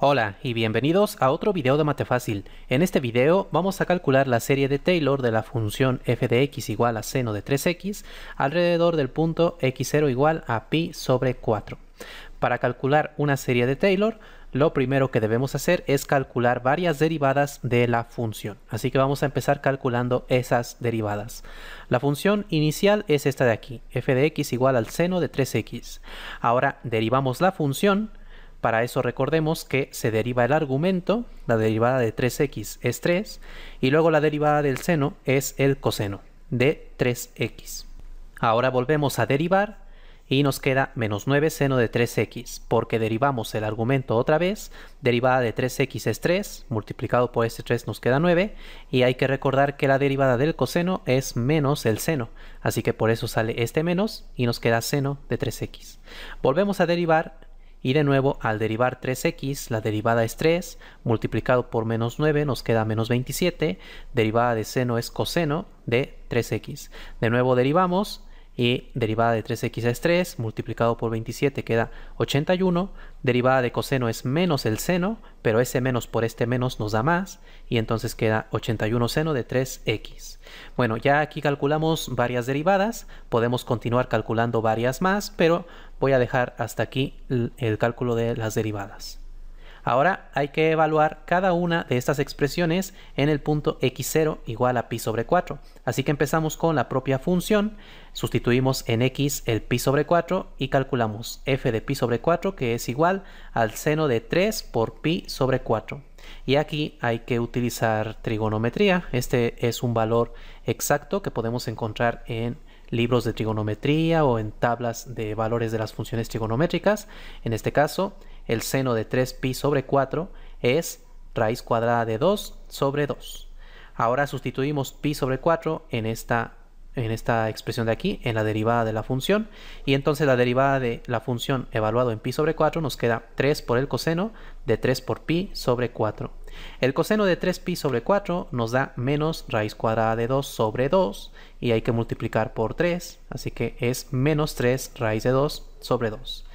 Hola y bienvenidos a otro video de mate fácil. En este video vamos a calcular la serie de Taylor de la función f de x igual a seno de 3x alrededor del punto x0 igual a pi sobre 4. Para calcular una serie de Taylor, lo primero que debemos hacer es calcular varias derivadas de la función. Así que vamos a empezar calculando esas derivadas. La función inicial es esta de aquí, f de x igual al seno de 3x. Ahora derivamos la función para eso recordemos que se deriva el argumento, la derivada de 3x es 3, y luego la derivada del seno es el coseno de 3x. Ahora volvemos a derivar y nos queda menos 9 seno de 3x, porque derivamos el argumento otra vez, derivada de 3x es 3, multiplicado por este 3 nos queda 9, y hay que recordar que la derivada del coseno es menos el seno, así que por eso sale este menos y nos queda seno de 3x. Volvemos a derivar y de nuevo, al derivar 3x, la derivada es 3, multiplicado por menos 9 nos queda menos 27, derivada de seno es coseno de 3x. De nuevo derivamos, y derivada de 3x es 3, multiplicado por 27 queda 81, derivada de coseno es menos el seno, pero ese menos por este menos nos da más, y entonces queda 81 seno de 3x. Bueno, ya aquí calculamos varias derivadas, podemos continuar calculando varias más, pero voy a dejar hasta aquí el, el cálculo de las derivadas. Ahora hay que evaluar cada una de estas expresiones en el punto x0 igual a pi sobre 4. Así que empezamos con la propia función, sustituimos en x el pi sobre 4 y calculamos f de pi sobre 4 que es igual al seno de 3 por pi sobre 4. Y aquí hay que utilizar trigonometría, este es un valor exacto que podemos encontrar en libros de trigonometría o en tablas de valores de las funciones trigonométricas. En este caso, el seno de 3pi sobre 4 es raíz cuadrada de 2 sobre 2. Ahora sustituimos pi sobre 4 en esta, en esta expresión de aquí, en la derivada de la función. Y entonces la derivada de la función evaluado en pi sobre 4 nos queda 3 por el coseno de 3 por pi sobre 4. El coseno de 3pi sobre 4 nos da menos raíz cuadrada de 2 sobre 2 y hay que multiplicar por 3, así que es menos 3 raíz de 2 sobre 2.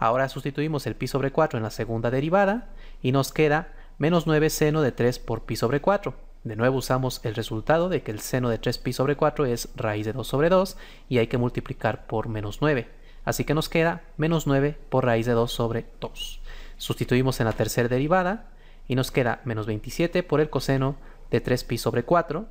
Ahora sustituimos el pi sobre 4 en la segunda derivada y nos queda menos 9 seno de 3 por pi sobre 4. De nuevo usamos el resultado de que el seno de 3pi sobre 4 es raíz de 2 sobre 2 y hay que multiplicar por menos 9. Así que nos queda menos 9 por raíz de 2 sobre 2. Sustituimos en la tercera derivada y nos queda menos 27 por el coseno de 3pi sobre 4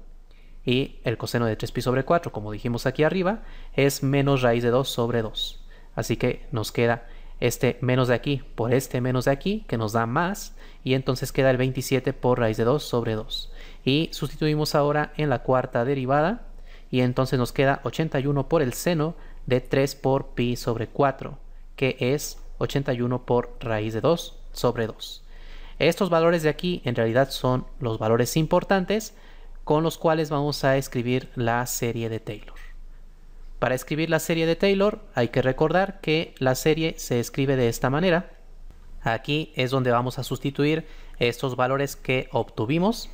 y el coseno de 3pi sobre 4, como dijimos aquí arriba, es menos raíz de 2 sobre 2. Así que nos queda este menos de aquí por este menos de aquí, que nos da más, y entonces queda el 27 por raíz de 2 sobre 2. Y sustituimos ahora en la cuarta derivada, y entonces nos queda 81 por el seno de 3 por pi sobre 4, que es 81 por raíz de 2 sobre 2. Estos valores de aquí en realidad son los valores importantes con los cuales vamos a escribir la serie de Taylor. Para escribir la serie de Taylor hay que recordar que la serie se escribe de esta manera. Aquí es donde vamos a sustituir estos valores que obtuvimos.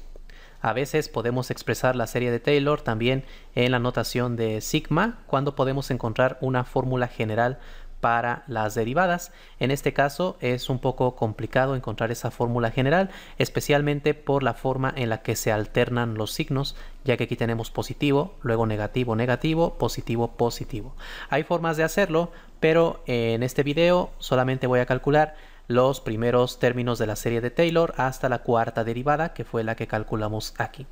A veces podemos expresar la serie de Taylor también en la notación de sigma cuando podemos encontrar una fórmula general para las derivadas. En este caso es un poco complicado encontrar esa fórmula general, especialmente por la forma en la que se alternan los signos, ya que aquí tenemos positivo, luego negativo, negativo, positivo, positivo. Hay formas de hacerlo, pero eh, en este video solamente voy a calcular los primeros términos de la serie de Taylor hasta la cuarta derivada, que fue la que calculamos aquí.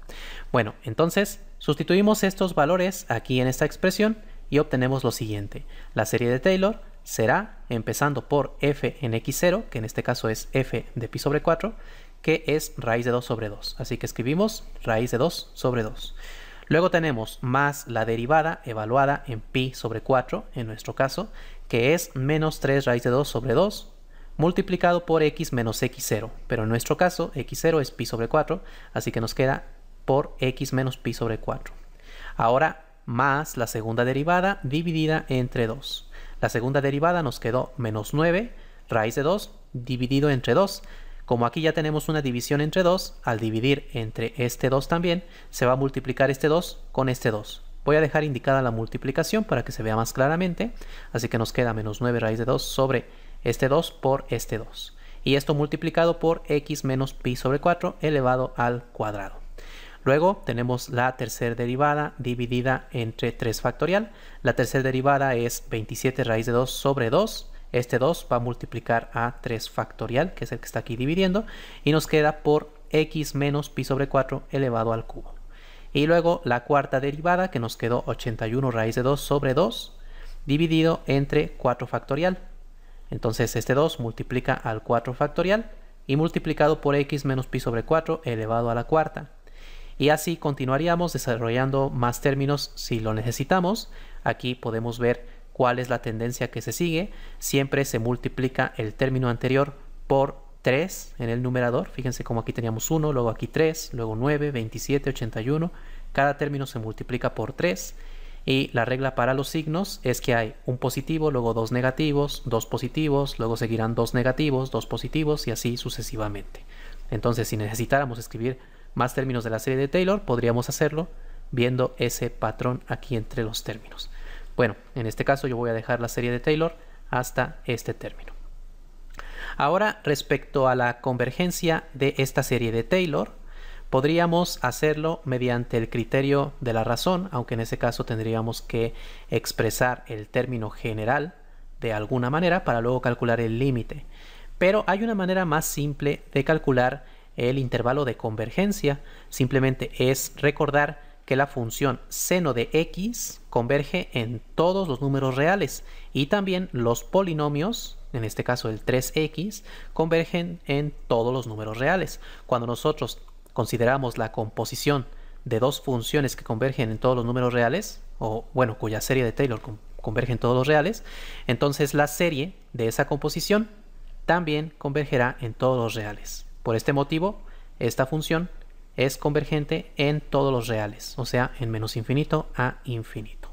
Bueno, entonces sustituimos estos valores aquí en esta expresión y obtenemos lo siguiente. La serie de Taylor será empezando por f en x0, que en este caso es f de pi sobre 4, que es raíz de 2 sobre 2. Así que escribimos raíz de 2 sobre 2. Luego tenemos más la derivada evaluada en pi sobre 4, en nuestro caso, que es menos 3 raíz de 2 sobre 2 multiplicado por x menos x0. Pero en nuestro caso, x0 es pi sobre 4, así que nos queda por x menos pi sobre 4. Ahora más la segunda derivada dividida entre 2. La segunda derivada nos quedó menos 9 raíz de 2 dividido entre 2. Como aquí ya tenemos una división entre 2, al dividir entre este 2 también, se va a multiplicar este 2 con este 2. Voy a dejar indicada la multiplicación para que se vea más claramente. Así que nos queda menos 9 raíz de 2 sobre este 2 por este 2. Y esto multiplicado por x menos pi sobre 4 elevado al cuadrado. Luego tenemos la tercera derivada dividida entre 3 factorial. La tercera derivada es 27 raíz de 2 sobre 2. Este 2 va a multiplicar a 3 factorial, que es el que está aquí dividiendo. Y nos queda por x menos pi sobre 4 elevado al cubo. Y luego la cuarta derivada que nos quedó 81 raíz de 2 sobre 2 dividido entre 4 factorial. Entonces este 2 multiplica al 4 factorial y multiplicado por x menos pi sobre 4 elevado a la cuarta y así continuaríamos desarrollando más términos si lo necesitamos. Aquí podemos ver cuál es la tendencia que se sigue. Siempre se multiplica el término anterior por 3 en el numerador. Fíjense cómo aquí teníamos 1, luego aquí 3, luego 9, 27, 81. Cada término se multiplica por 3. Y la regla para los signos es que hay un positivo, luego dos negativos, dos positivos, luego seguirán dos negativos, dos positivos y así sucesivamente. Entonces, si necesitáramos escribir más términos de la serie de Taylor, podríamos hacerlo viendo ese patrón aquí entre los términos. Bueno, en este caso yo voy a dejar la serie de Taylor hasta este término. Ahora, respecto a la convergencia de esta serie de Taylor, podríamos hacerlo mediante el criterio de la razón, aunque en ese caso tendríamos que expresar el término general de alguna manera para luego calcular el límite. Pero hay una manera más simple de calcular el intervalo de convergencia. Simplemente es recordar que la función seno de x converge en todos los números reales y también los polinomios, en este caso el 3x, convergen en todos los números reales. Cuando nosotros consideramos la composición de dos funciones que convergen en todos los números reales, o bueno, cuya serie de Taylor converge en todos los reales, entonces la serie de esa composición también convergerá en todos los reales. Por este motivo, esta función es convergente en todos los reales, o sea, en menos infinito a infinito.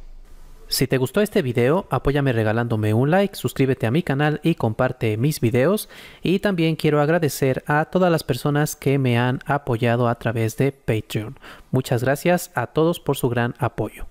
Si te gustó este video, apóyame regalándome un like, suscríbete a mi canal y comparte mis videos. Y también quiero agradecer a todas las personas que me han apoyado a través de Patreon. Muchas gracias a todos por su gran apoyo.